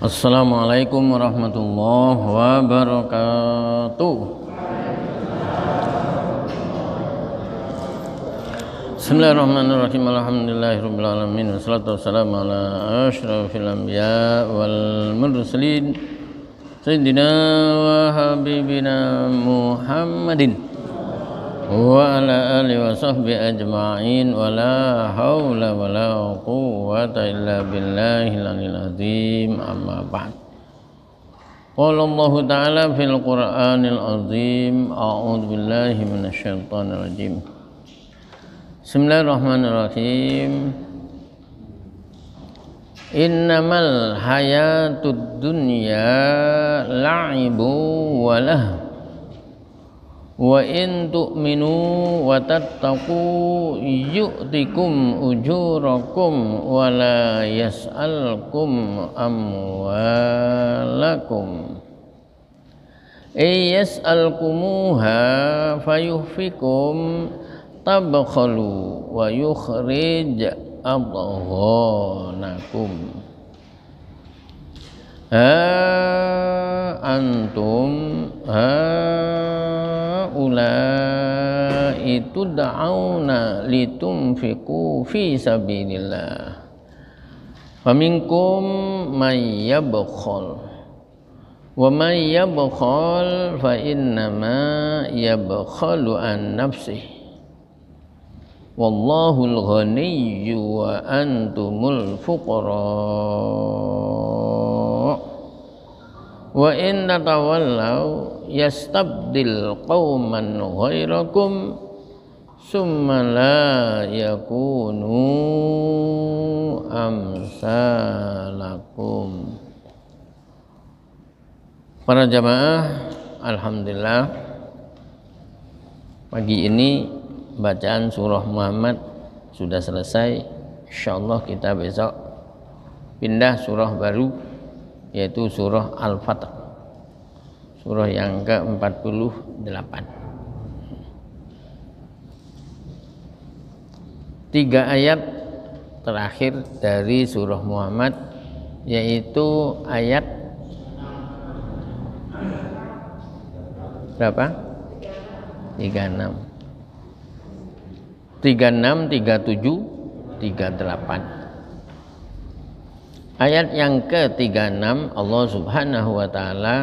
Assalamualaikum warahmatullahi wabarakatuh Bismillahirrahmanirrahim Alhamdulillahirrahmanirrahim Wassalatu wassalamu ala ashrafil anbiya wal mursalin سيدنا وحبيبنا محمد وعلى آله وصحبه أجمعين ولا حول ولا قوة إلا بالله العلي العظيم أما بعد قال الله تعالى في القرآن العظيم أعوذ بالله من الشيطان الرجيم بسم الله الرحمن الرحيم innamal hayatud dunya la'ibu wa wa in tu'minu wa tattaqu yu'tikum ujurakum wa la yas'alkum amwalakum yas'alkumuha fayuhfikum tabkhalu wa yukhrij adghanakum ha antum ha ulai tud'auna litunfiqu fi sabilillah faminkum may yabkhal wa may yabkhal fa innama yabkhalu an nafsihi wallahul ghaniyyu wa antumul fuqara wa in tatawallaw yastabdil qauman ghairakum summa la yakunu amsalakum Para jamaah, alhamdulillah pagi ini bacaan surah Muhammad sudah selesai insyaallah kita besok pindah surah baru yaitu surah al Fatih surah yang ke-48 tiga ayat terakhir dari surah Muhammad yaitu ayat berapa? 36 36, 37, 38. Ayat yang ke-36 Allah Subhanahu wa taala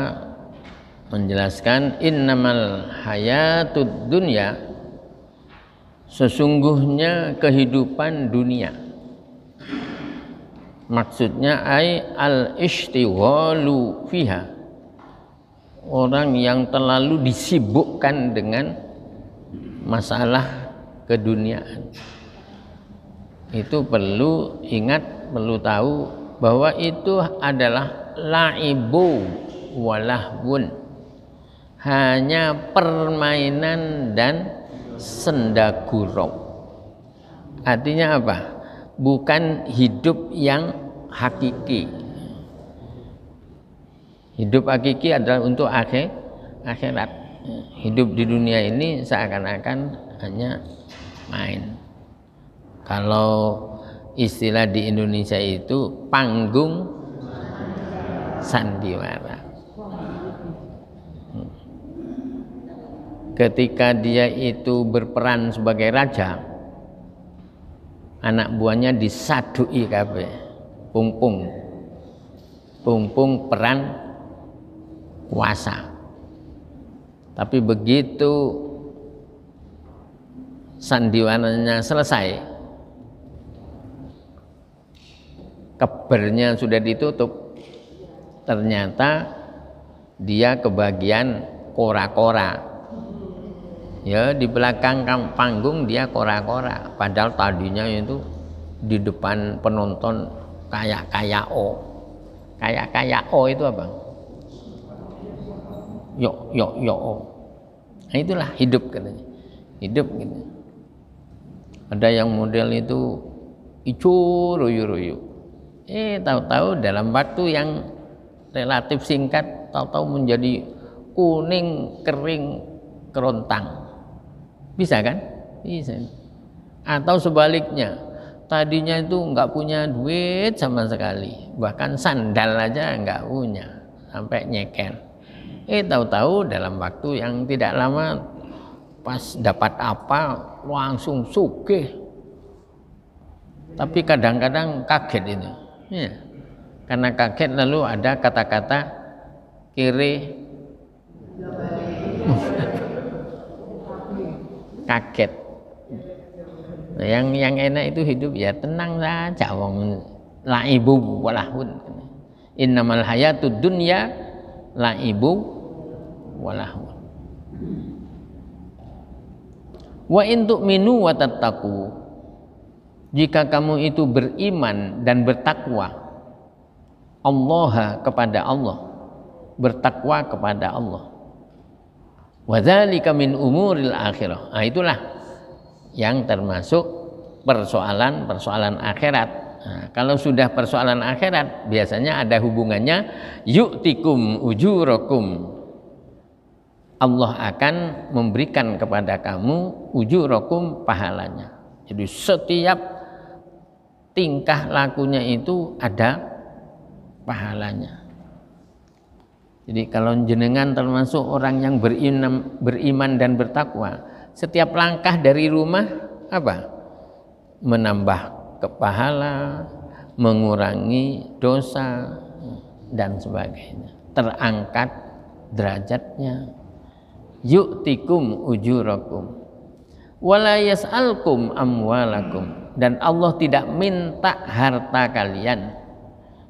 menjelaskan innamal hayatud dunya sesungguhnya kehidupan dunia maksudnya ai al ishtighalu fiha orang yang terlalu disibukkan dengan masalah keduniaan itu perlu ingat perlu tahu bahwa itu adalah laibu walahbun hanya permainan dan senda gurau artinya apa bukan hidup yang hakiki hidup hakiki adalah untuk akhir akhirat hidup di dunia ini seakan-akan hanya main kalau istilah di Indonesia itu panggung sandiwara hmm. ketika dia itu berperan sebagai raja anak buahnya disadui kabe, pungpung pungpung peran kuasa tapi begitu sandiwananya selesai kebernya sudah ditutup ternyata dia kebagian kora-kora ya di belakang panggung dia kora-kora padahal tadinya itu di depan penonton kayak kaya o kayak kaya o itu apa yok yok yok o nah, itulah hidup katanya hidup gitu ada yang model itu icu ruyu ruyu eh tahu-tahu dalam waktu yang relatif singkat tahu-tahu menjadi kuning kering kerontang bisa kan bisa atau sebaliknya tadinya itu nggak punya duit sama sekali bahkan sandal aja nggak punya sampai nyeker eh tahu-tahu dalam waktu yang tidak lama pas dapat apa langsung suke tapi kadang-kadang kaget ini ya. karena kaget lalu ada kata-kata kiri kaget yang yang enak itu hidup ya tenang saja wong ibu walahun innamal hayatu dunya ibu walahun Wa intuk minu watataku. Jika kamu itu beriman dan bertakwa Allah kepada Allah, bertakwa kepada Allah. Wa min umuril akhirah. Nah, itulah yang termasuk persoalan-persoalan akhirat. Nah, kalau sudah persoalan akhirat biasanya ada hubungannya yuktikum ujurakum Allah akan memberikan kepada kamu ujurakum pahalanya. Jadi setiap tingkah lakunya itu ada pahalanya. Jadi kalau jenengan termasuk orang yang beriman, beriman dan bertakwa, setiap langkah dari rumah apa? Menambah kepahala, mengurangi dosa dan sebagainya. Terangkat derajatnya yu'tikum ujurakum wala yas'alkum amwalakum dan Allah tidak minta harta kalian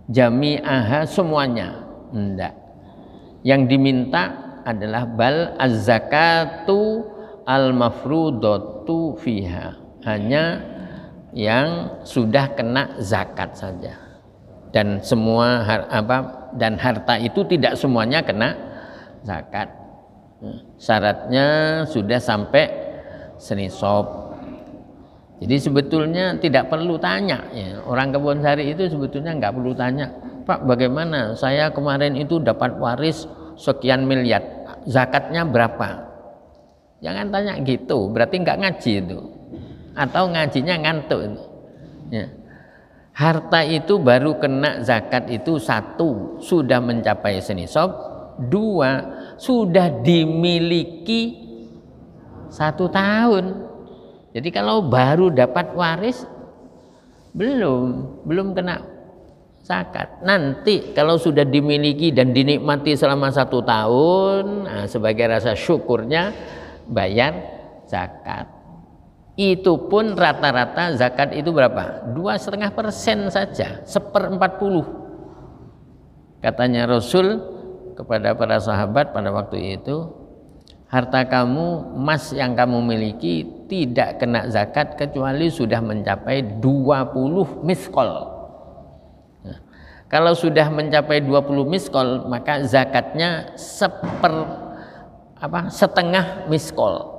jami'aha semuanya enggak yang diminta adalah bal az-zakatu al-mafrudatu fiha hanya yang sudah kena zakat saja dan semua har, apa dan harta itu tidak semuanya kena zakat syaratnya sudah sampai seni sop jadi sebetulnya tidak perlu tanya ya. orang kebun sari itu sebetulnya nggak perlu tanya Pak bagaimana saya kemarin itu dapat waris sekian miliar zakatnya berapa jangan tanya gitu berarti nggak ngaji itu atau ngajinya ngantuk itu. Ya. harta itu baru kena zakat itu satu sudah mencapai seni sop dua sudah dimiliki satu tahun. Jadi kalau baru dapat waris belum, belum kena zakat. Nanti kalau sudah dimiliki dan dinikmati selama satu tahun, nah, sebagai rasa syukurnya bayar zakat. Itu pun rata-rata zakat itu berapa? Dua setengah persen saja, seperempat puluh. Katanya Rasul, kepada para sahabat pada waktu itu, harta kamu, emas yang kamu miliki tidak kena zakat kecuali sudah mencapai 20 miskol. Nah, kalau sudah mencapai 20 miskol, maka zakatnya seper apa setengah miskol.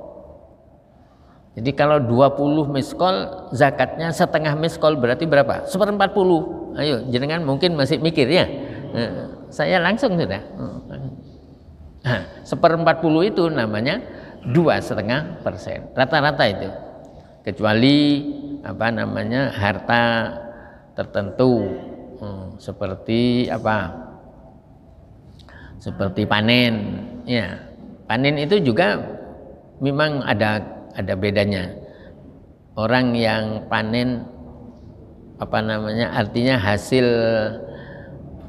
Jadi kalau 20 miskol, zakatnya setengah miskol berarti berapa? Seperempat puluh. Ayo, jenengan mungkin masih mikir ya. Nah, saya langsung sudah seperempat puluh itu namanya dua setengah persen rata-rata itu kecuali apa namanya harta tertentu hmm, seperti apa seperti panen ya panen itu juga memang ada ada bedanya orang yang panen apa namanya artinya hasil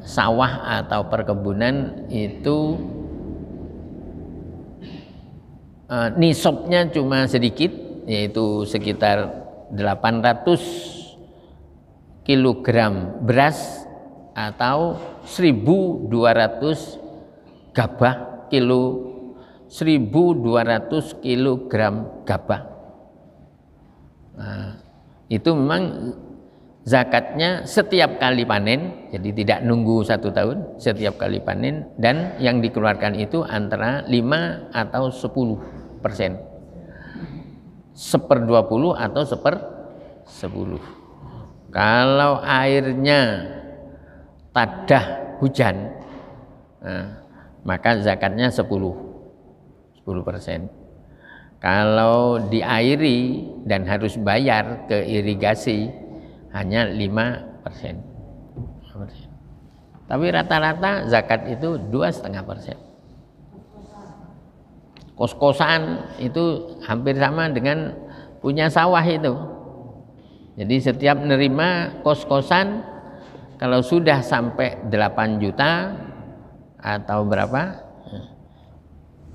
sawah atau perkebunan itu e, nisabnya cuma sedikit yaitu sekitar 800 kg beras atau 1200 gabah kilo 1200 kg gabah nah, itu memang zakatnya setiap kali panen, jadi tidak nunggu satu tahun, setiap kali panen, dan yang dikeluarkan itu antara 5 atau 10 persen. Seper 20 atau seper 10. Kalau airnya tadah hujan, nah, maka zakatnya 10 10 persen kalau diairi dan harus bayar ke irigasi hanya 5 persen. Tapi rata-rata zakat itu dua setengah persen. Kos-kosan itu hampir sama dengan punya sawah itu. Jadi setiap nerima kos-kosan kalau sudah sampai 8 juta atau berapa?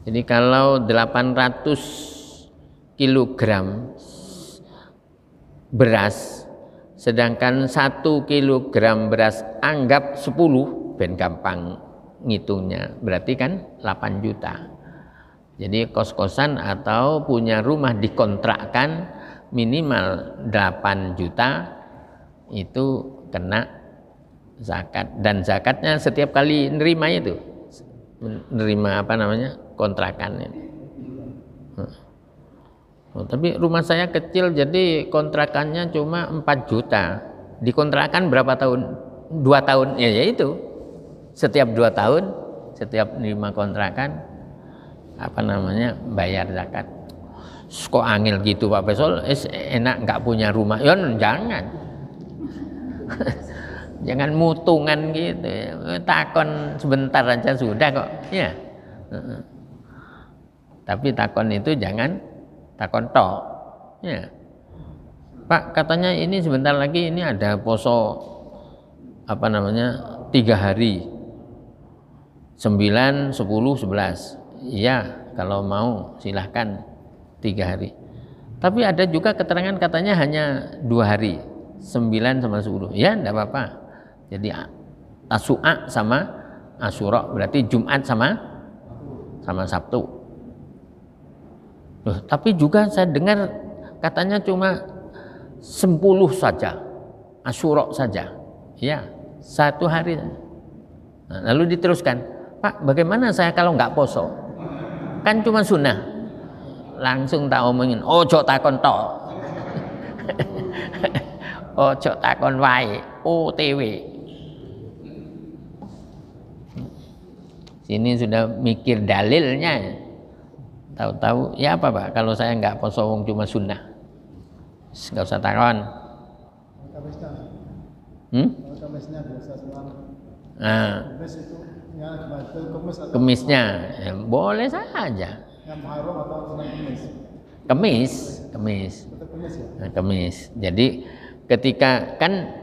Jadi kalau 800 kilogram beras Sedangkan satu kilogram beras anggap 10 ben gampang ngitungnya. Berarti kan 8 juta. Jadi kos-kosan atau punya rumah dikontrakkan minimal 8 juta itu kena zakat dan zakatnya setiap kali nerima itu nerima apa namanya kontrakan ini. Hmm. Oh, tapi rumah saya kecil jadi kontrakannya cuma 4 juta. Dikontrakan berapa tahun? Dua tahun. Ya, ya itu. Setiap dua tahun, setiap lima kontrakan, apa namanya, bayar zakat. Kok angil gitu Pak Pesol, es eh, enak nggak punya rumah. Ya jangan. jangan mutungan gitu. Takon sebentar aja sudah kok. Ya. Tapi takon itu jangan takon nah, tok ya Pak katanya ini sebentar lagi ini ada poso apa namanya tiga hari sembilan sepuluh sebelas iya kalau mau silahkan tiga hari tapi ada juga keterangan katanya hanya dua hari sembilan sama sepuluh ya tidak apa-apa jadi asu'a sama asura berarti Jumat sama sama Sabtu Loh, tapi juga saya dengar katanya cuma sepuluh saja, asyurok saja. Ya, satu hari. Nah, lalu diteruskan, Pak, bagaimana saya kalau nggak poso? Kan cuma sunnah. Langsung tak omongin, ojo takon to. cok takon wae, OTW. Sini sudah mikir dalilnya. Tahu-tahu, ya apa Pak? Kalau saya nggak poso cuma sunnah. Nggak usah taruhan. Hmm? Nah. Kemisnya, ya, boleh saja. Kemis, kemis. Nah, kemis. Jadi ketika kan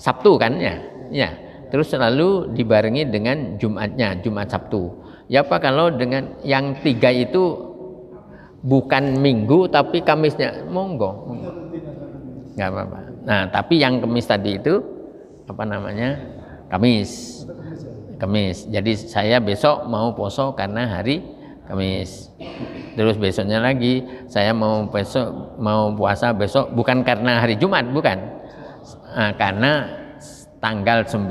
Sabtu kan ya, ya. Terus selalu dibarengi dengan Jumatnya, Jumat Sabtu. Ya apa kalau dengan yang tiga itu bukan minggu tapi Kamisnya monggo nggak apa-apa nah tapi yang Kamis tadi itu apa namanya Kamis Kamis jadi saya besok mau poso karena hari Kamis terus besoknya lagi saya mau besok mau puasa besok bukan karena hari Jumat bukan nah, karena tanggal 9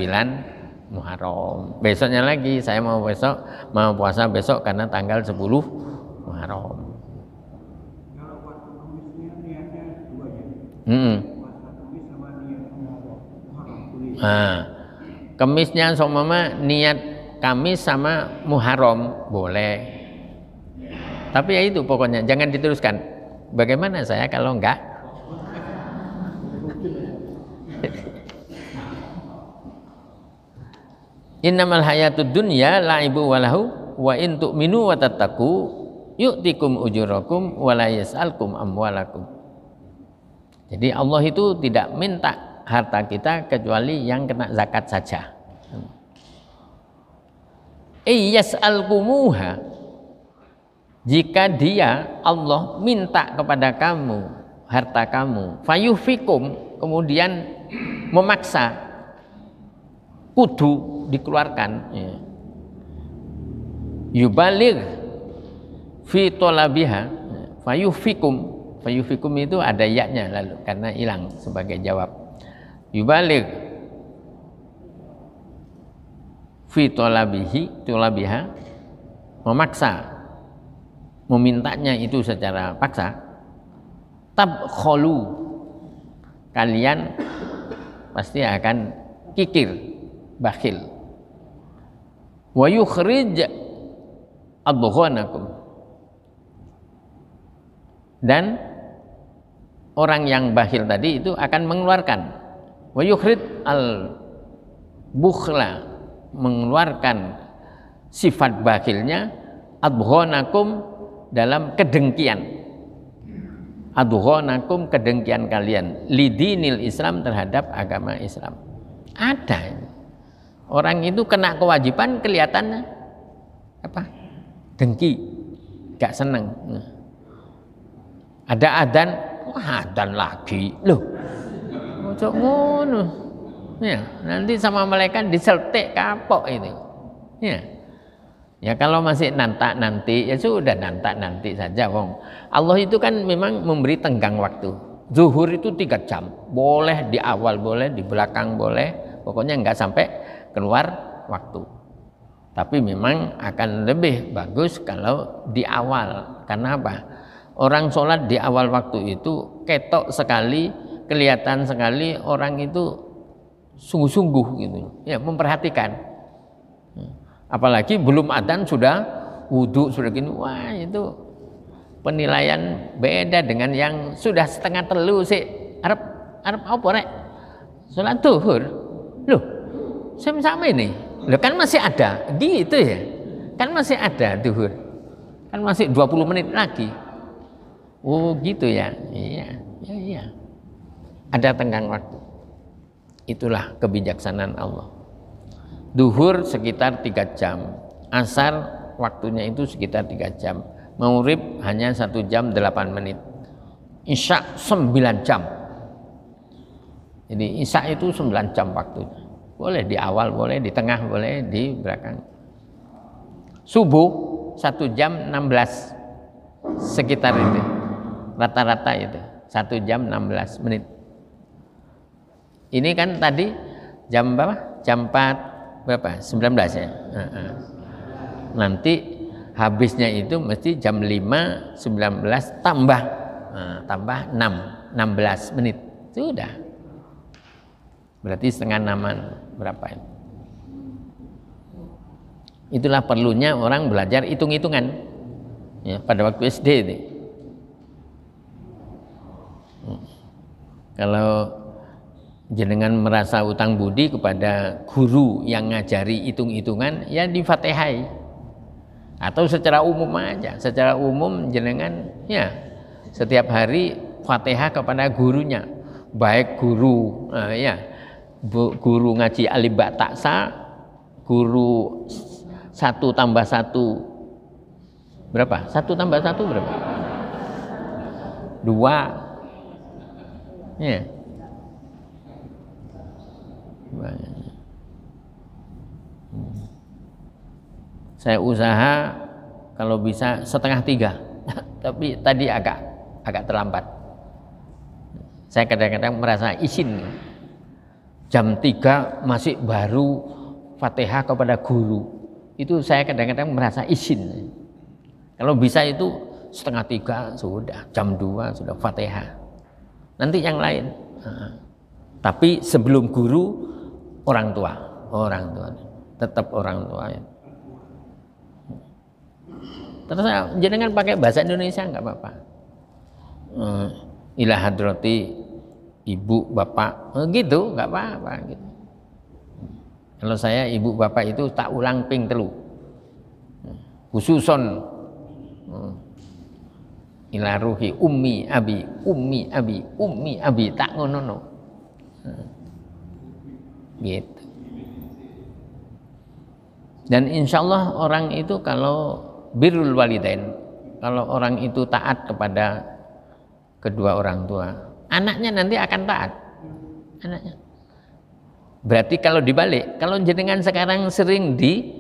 Muharram besoknya lagi saya mau besok mau puasa besok karena tanggal 10 Muharram Hmm. Nah, kemisnya somama niat kamis sama muharram boleh. Tapi ya itu pokoknya jangan diteruskan. Bagaimana saya kalau enggak? Innamal hayatud dunya la'ibu walahu wa in tu'minu wa tattaqu yu'tikum ujurakum wa la yas'alkum amwalakum. Jadi Allah itu tidak minta harta kita kecuali yang kena zakat saja. Iyas eh, al kumuha. Jika dia Allah minta kepada kamu harta kamu, fayufikum kemudian memaksa kudu dikeluarkan. Ya. Yubalir fi ya. fayufikum Fayufikum itu ada yaknya lalu karena hilang sebagai jawab. Yubalik fi tolabihi tolabiha memaksa memintanya itu secara paksa tab kholu kalian pasti akan kikir bakhil wa yukhrij adghanakum dan orang yang bakhil tadi itu akan mengeluarkan wa yukhrid al bukhla mengeluarkan sifat bakhilnya adghonakum dalam kedengkian adghonakum kedengkian kalian lidinil Islam terhadap agama Islam ada orang itu kena kewajiban kelihatannya apa dengki gak seneng ada adan hadan lagi loh cocok ngono ya nanti sama mereka diseltik kapok itu ya ya kalau masih nantak nanti ya sudah nantak nanti saja wong Allah itu kan memang memberi tenggang waktu zuhur itu tiga jam boleh di awal boleh di belakang boleh pokoknya nggak sampai keluar waktu tapi memang akan lebih bagus kalau di awal karena apa Orang sholat di awal waktu itu ketok sekali, kelihatan sekali orang itu sungguh-sungguh gitu, ya memperhatikan. Hmm. Apalagi belum adzan sudah wudhu sudah gini, wah itu penilaian beda dengan yang sudah setengah telu sih Arab Arab apa rek? Sholat duhur, loh sama sama ini, loh kan masih ada, gitu ya, kan masih ada duhur, kan masih 20 menit lagi, Oh gitu ya, iya, iya, iya. Ada tenggang waktu. Itulah kebijaksanaan Allah. Duhur sekitar tiga jam, asar waktunya itu sekitar tiga jam, maghrib hanya satu jam delapan menit, isya sembilan jam. Jadi isya itu sembilan jam waktunya. Boleh di awal, boleh di tengah, boleh di belakang. Subuh satu jam enam belas sekitar itu rata-rata itu satu jam 16 menit ini kan tadi jam berapa jam 4 berapa 19 ya nanti habisnya itu mesti jam 5 19 tambah tambah 6 16 menit sudah berarti setengah naman berapa ini itulah perlunya orang belajar hitung-hitungan ya, pada waktu SD itu Kalau jenengan merasa utang budi kepada guru yang ngajari hitung-hitungan, ya di fatihai Atau secara umum aja, secara umum jenengan ya setiap hari fatihah kepada gurunya, baik guru uh, ya guru ngaji alif taksa, guru satu tambah satu berapa? Satu tambah satu berapa? Dua Ya. Banyak. Saya usaha kalau bisa setengah tiga, tapi tadi agak agak terlambat. Saya kadang-kadang merasa izin jam tiga masih baru Fatihah kepada guru. Itu saya kadang-kadang merasa izin. Kalau bisa itu setengah tiga sudah, jam dua sudah Fatihah nanti yang lain tapi sebelum guru orang tua orang tua tetap orang tua ya. terus ah, jenengan pakai bahasa Indonesia nggak apa-apa hmm, ilah hadroti ibu bapak gitu nggak apa-apa gitu kalau saya ibu bapak itu tak ulang ping telu khususon ila ruhi ummi abi ummi abi ummi abi tak ngono no hmm. gitu dan insya Allah orang itu kalau birrul walidain kalau orang itu taat kepada kedua orang tua anaknya nanti akan taat anaknya berarti kalau dibalik kalau jenengan sekarang sering di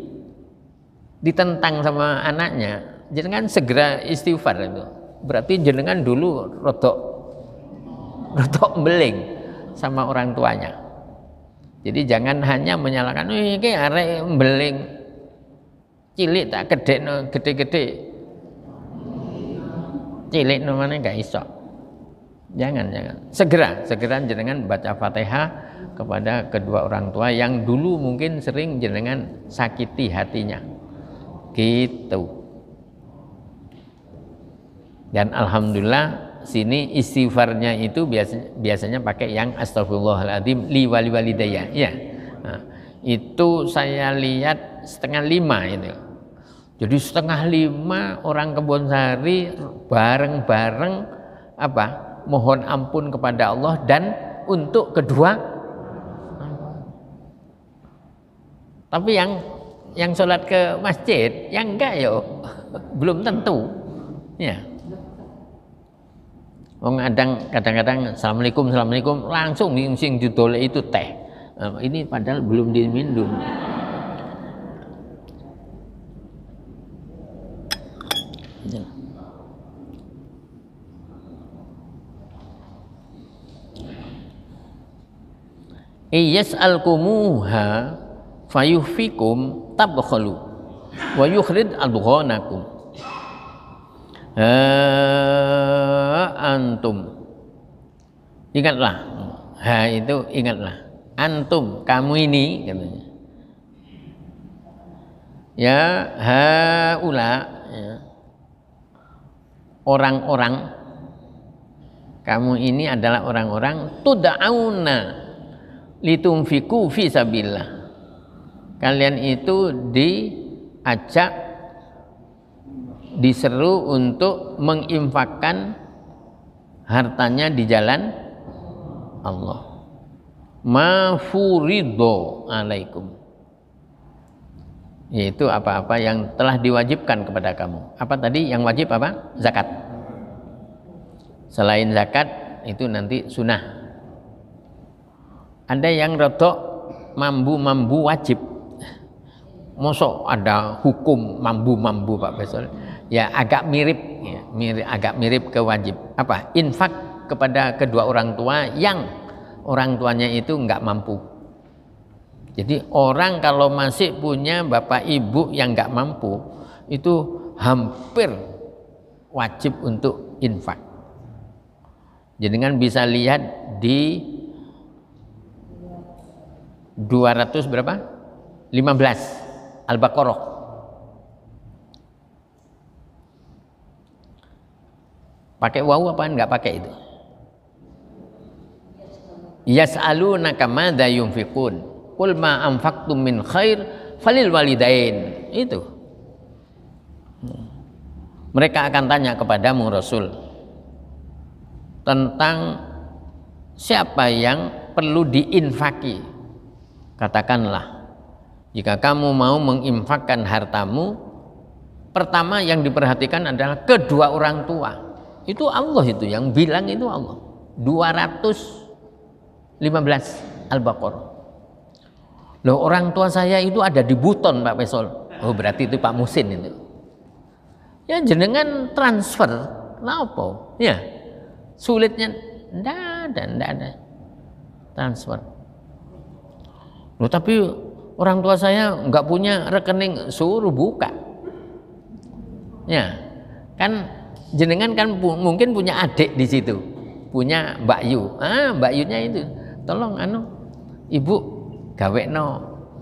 ditentang sama anaknya jenengan segera istighfar itu berarti jenengan dulu rotok rotok beling sama orang tuanya jadi jangan hanya menyalahkan ini arek beling cilik tak gede no gede-gede cilik no mana gak iso jangan jangan segera segera jenengan baca fatihah kepada kedua orang tua yang dulu mungkin sering jenengan sakiti hatinya gitu dan alhamdulillah sini istighfarnya itu biasanya, biasanya pakai yang astagfirullahaladzim li wali walidaya. Ya. Iya. Nah, itu saya lihat setengah lima itu. Jadi setengah lima orang kebun sehari bareng-bareng apa mohon ampun kepada Allah dan untuk kedua tapi yang yang sholat ke masjid yang enggak yo belum tentu ya Wong kadang kadang-kadang assalamualaikum assalamualaikum langsung sing didolek itu teh. Eh, ini padahal belum diminum. Ya. Iyas alkumuha fayuhfikum tabkhalu wa yukhrid adghanakum. Eh antum. Ingatlah. Ha itu ingatlah. Antum, kamu ini katanya. Ya haula ya. Orang-orang kamu ini adalah orang-orang tud'auna litumfiku fi sabilillah. Kalian itu diajak diseru untuk menginfakkan hartanya di jalan Allah. Ma furido alaikum. Yaitu apa-apa yang telah diwajibkan kepada kamu. Apa tadi yang wajib apa? Zakat. Selain zakat itu nanti sunnah. Ada yang rotok mambu-mambu wajib. Mosok ada hukum mambu-mambu Pak Besol ya agak mirip ya, mirip agak mirip ke wajib apa infak kepada kedua orang tua yang orang tuanya itu nggak mampu jadi orang kalau masih punya bapak ibu yang nggak mampu itu hampir wajib untuk infak Jadi kan bisa lihat di 200 berapa 15 Al-Baqarah Pakai wau apa enggak pakai itu? Yas'alunaka nakamada yunfiqun. Qul ma anfaqtum min khair falil walidain. Itu. Mereka akan tanya kepadamu Rasul tentang siapa yang perlu diinfaki. Katakanlah, jika kamu mau menginfakkan hartamu, pertama yang diperhatikan adalah kedua orang tua. Itu Allah itu yang bilang itu Allah. 215 Al-Baqarah. Loh orang tua saya itu ada di Buton Pak Pesol. Oh berarti itu Pak Musin itu. Ya jenengan transfer. Kenapa? Ya sulitnya ndak ada, ndak ada. Transfer. Loh tapi orang tua saya nggak punya rekening suruh buka. Ya kan jenengan kan pu mungkin punya adik di situ punya Mbak Yu ah Mbak Yunya itu tolong anu ibu gawe no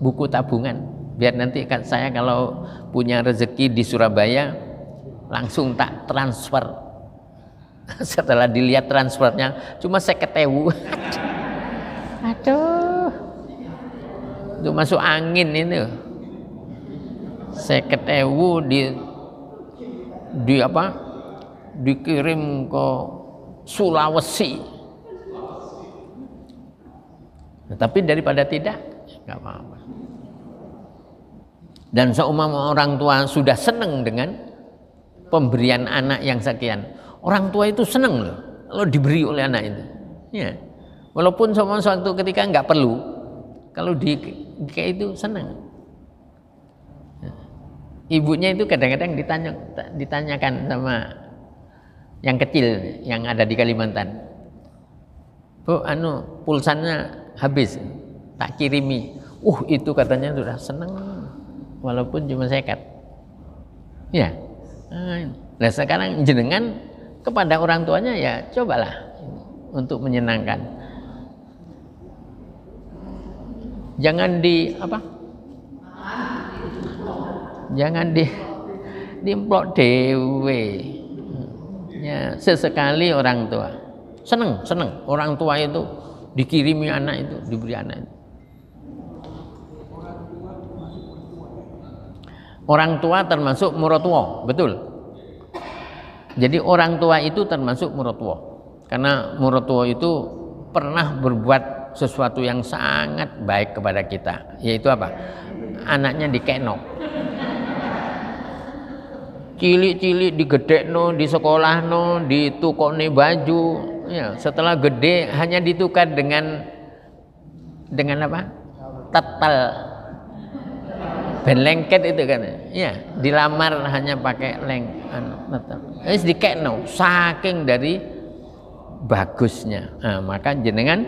buku tabungan biar nanti kan saya kalau punya rezeki di Surabaya langsung tak transfer setelah dilihat transfernya cuma saya ketewu aduh itu masuk angin ini saya ketewu di di apa dikirim ke Sulawesi. Nah, tapi daripada tidak, nggak apa-apa. Dan seumpama orang tua sudah senang dengan pemberian anak yang sekian, orang tua itu senang loh, kalau diberi oleh anak itu. Ya. Walaupun semua suatu ketika nggak perlu, kalau di kayak itu senang. Ya. Ibunya itu kadang-kadang ditanyakan sama yang kecil yang ada di Kalimantan. Bu, anu pulsanya habis, tak kirimi. Uh, itu katanya sudah seneng, walaupun cuma sekat. Ya, nah sekarang jenengan kepada orang tuanya ya cobalah untuk menyenangkan. Jangan di apa? Jangan di dimplok dewe ya sesekali orang tua seneng seneng orang tua itu dikirimi anak itu diberi anak itu orang tua termasuk murotwo betul jadi orang tua itu termasuk murotwo karena murotwo itu pernah berbuat sesuatu yang sangat baik kepada kita yaitu apa anaknya dikenok cilik-cilik no di sekolah no di ditukokne baju. Ya, setelah gede hanya ditukar dengan dengan apa? Tetel. Ben lengket itu kan. Ya, dilamar hanya pakai leng anu tetel. Wis dikekno saking dari bagusnya. Nah, maka jenengan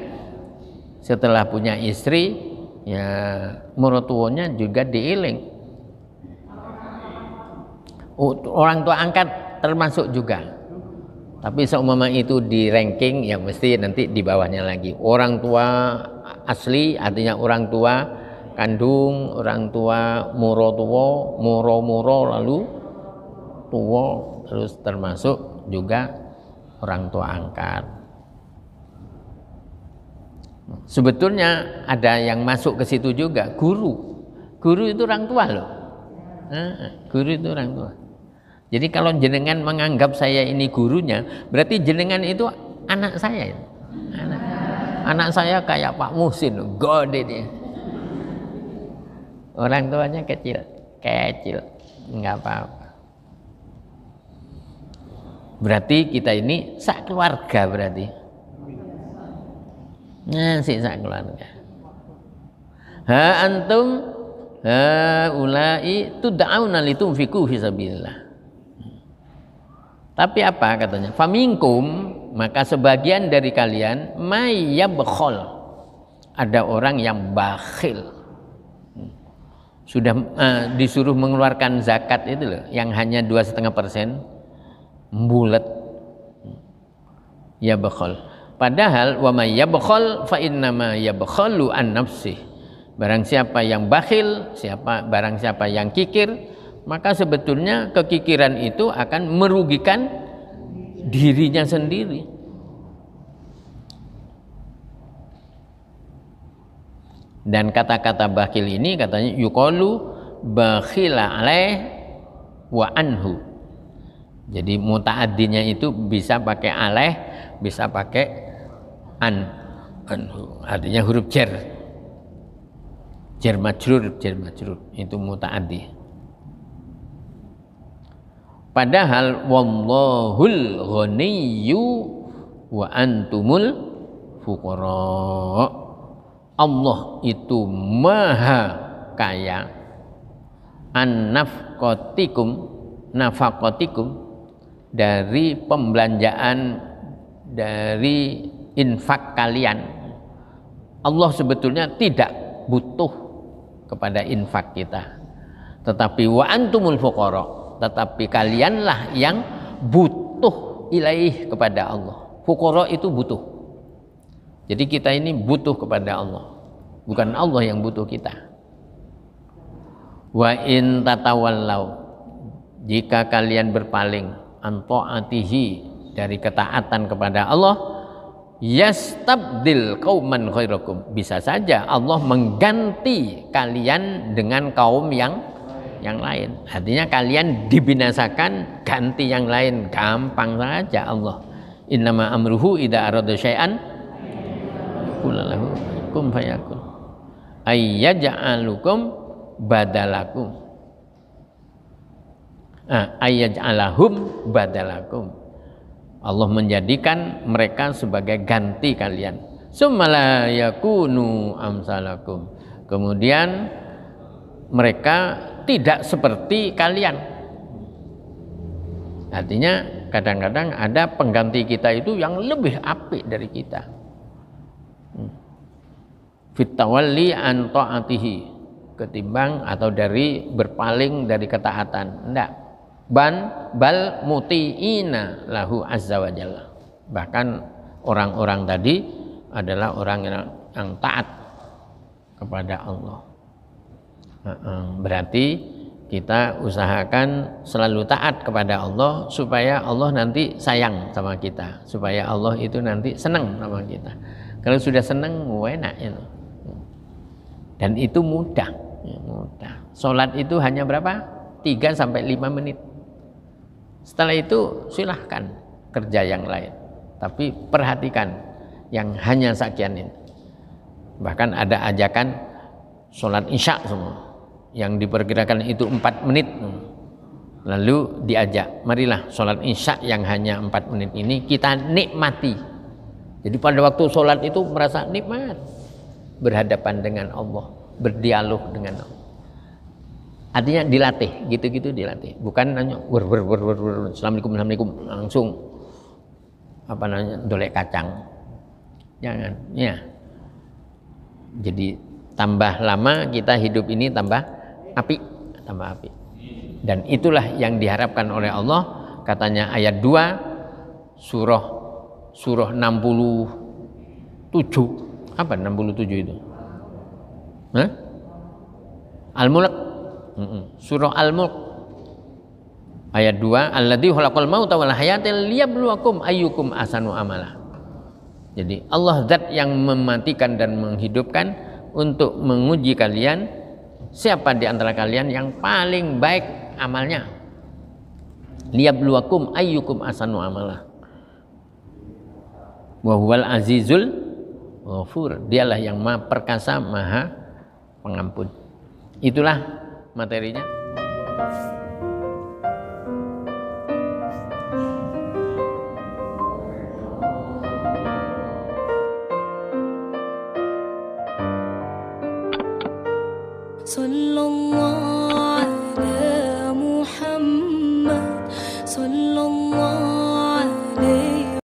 setelah punya istri ya murutuwonya juga diiling orang tua angkat termasuk juga tapi seumpama itu di ranking yang mesti nanti di bawahnya lagi orang tua asli artinya orang tua kandung orang tua muro tuwo muro muro lalu tuwo terus termasuk juga orang tua angkat sebetulnya ada yang masuk ke situ juga guru guru itu orang tua loh guru itu orang tua jadi kalau jenengan menganggap saya ini gurunya, berarti jenengan itu anak saya. Anak, anak saya kayak Pak Musin, God Orang tuanya kecil, kecil, nggak apa-apa. Berarti kita ini sak keluarga berarti. Nah, si sak keluarga. Ha antum ha ulai tud'auna litunfiqu fisabilillah. Tapi apa katanya? Famingkum maka sebagian dari kalian mayyabkhol. Ada orang yang bakhil. Hmm. Sudah uh, disuruh mengeluarkan zakat itu loh, yang hanya dua setengah persen, bulat, hmm. ya bekhol. Padahal wa may yabkhol fa innama yabkhalu an nafsi. Barang siapa yang bakhil, siapa barang siapa yang kikir, maka sebetulnya kekikiran itu akan merugikan dirinya sendiri. Dan kata-kata bakhil ini katanya yukolu bakhila alaih wa anhu. Jadi mutaadinya itu bisa pakai alaih, bisa pakai an anhu. Artinya huruf jer. Jer majrur, jer majrur itu mutaadih. Padahal wallahul ghaniyyu wa antumul fuqara. Allah itu maha kaya. An-nafqatikum dari pembelanjaan dari infak kalian. Allah sebetulnya tidak butuh kepada infak kita. Tetapi wa antumul fuqara tetapi kalianlah yang butuh ilaih kepada Allah fukoro itu butuh jadi kita ini butuh kepada Allah bukan Allah yang butuh kita wa in tatawallau jika kalian berpaling antoatihi dari ketaatan kepada Allah yastabdil kauman khairakum bisa saja Allah mengganti kalian dengan kaum yang yang lain. Artinya kalian dibinasakan ganti yang lain gampang saja Allah. Innama amruhu idza arada syai'an qulalahu kum fayakun. Ayyaj'alukum badalakum. Ah, ayyaj'alahum badalakum. Allah menjadikan mereka sebagai ganti kalian. la yakunu amsalakum. Kemudian mereka tidak seperti kalian. Artinya kadang-kadang ada pengganti kita itu yang lebih apik dari kita. Hmm. Fitawalli an ta'atihi ketimbang atau dari berpaling dari ketaatan. Enggak. Ban bal mutiina lahu azza wa jalla. Bahkan orang-orang tadi adalah orang yang, yang taat kepada Allah. Berarti kita usahakan selalu taat kepada Allah supaya Allah nanti sayang sama kita, supaya Allah itu nanti senang sama kita. Kalau sudah senang, enak itu. Dan itu mudah, ya, mudah. sholat itu hanya berapa? 3 sampai 5 menit. Setelah itu silahkan kerja yang lain. Tapi perhatikan yang hanya sekian ini. Bahkan ada ajakan sholat isya semua yang diperkirakan itu empat menit lalu diajak marilah sholat isya yang hanya empat menit ini kita nikmati jadi pada waktu sholat itu merasa nikmat berhadapan dengan Allah berdialog dengan Allah artinya dilatih gitu-gitu dilatih bukan nanya wur wur wur wur assalamualaikum assalamualaikum langsung apa namanya dolek kacang jangan ya jadi tambah lama kita hidup ini tambah api tambah api dan itulah yang diharapkan oleh Allah katanya ayat 2 surah surah 67 apa 67 itu Hah? Al-Mulk surah Al-Mulk ayat 2 alladzi khalaqal mauta wal hayata liyabluwakum ayyukum asanu amala jadi Allah zat yang mematikan dan menghidupkan untuk menguji kalian Siapa di antara kalian yang paling baik amalnya? luakum, ayyukum asanu amalah. Wahuwal azizul ghafur. Dialah yang maha perkasa, maha pengampun. Itulah materinya.